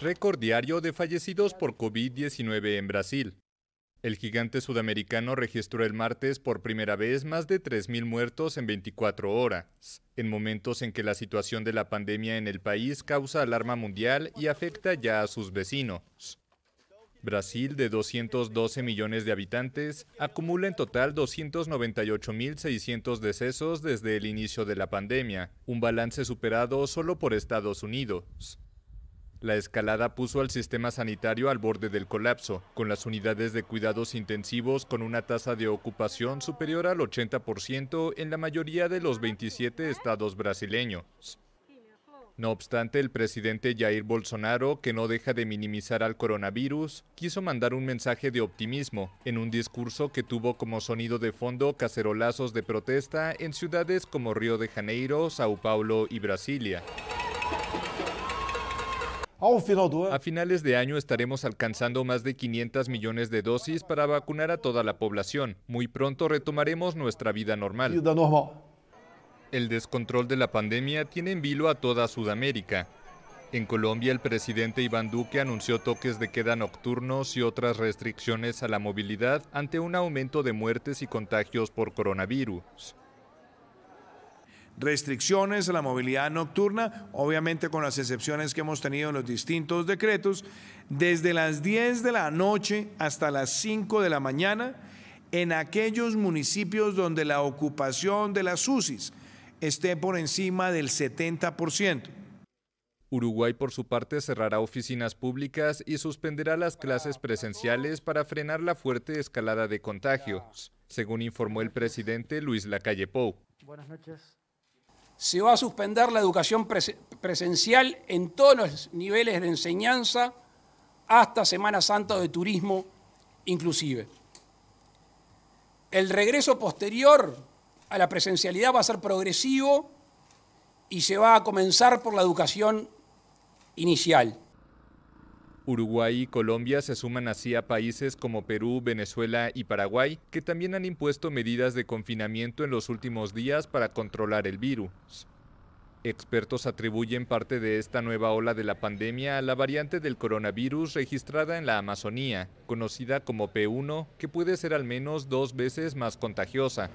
Récord diario de fallecidos por COVID-19 en Brasil. El gigante sudamericano registró el martes por primera vez más de 3.000 muertos en 24 horas, en momentos en que la situación de la pandemia en el país causa alarma mundial y afecta ya a sus vecinos. Brasil, de 212 millones de habitantes, acumula en total 298.600 decesos desde el inicio de la pandemia, un balance superado solo por Estados Unidos. La escalada puso al sistema sanitario al borde del colapso, con las unidades de cuidados intensivos con una tasa de ocupación superior al 80% en la mayoría de los 27 estados brasileños. No obstante, el presidente Jair Bolsonaro, que no deja de minimizar al coronavirus, quiso mandar un mensaje de optimismo en un discurso que tuvo como sonido de fondo cacerolazos de protesta en ciudades como Río de Janeiro, Sao Paulo y Brasilia. A finales de año estaremos alcanzando más de 500 millones de dosis para vacunar a toda la población. Muy pronto retomaremos nuestra vida normal. El descontrol de la pandemia tiene en vilo a toda Sudamérica. En Colombia, el presidente Iván Duque anunció toques de queda nocturnos y otras restricciones a la movilidad ante un aumento de muertes y contagios por coronavirus restricciones a la movilidad nocturna, obviamente con las excepciones que hemos tenido en los distintos decretos, desde las 10 de la noche hasta las 5 de la mañana en aquellos municipios donde la ocupación de las UCIs esté por encima del 70%. Uruguay, por su parte, cerrará oficinas públicas y suspenderá las clases presenciales para frenar la fuerte escalada de contagios, según informó el presidente Luis Lacalle Pou. Buenas noches se va a suspender la educación presencial en todos los niveles de enseñanza hasta Semana Santa de turismo inclusive. El regreso posterior a la presencialidad va a ser progresivo y se va a comenzar por la educación inicial. Uruguay y Colombia se suman así a países como Perú, Venezuela y Paraguay, que también han impuesto medidas de confinamiento en los últimos días para controlar el virus. Expertos atribuyen parte de esta nueva ola de la pandemia a la variante del coronavirus registrada en la Amazonía, conocida como P1, que puede ser al menos dos veces más contagiosa.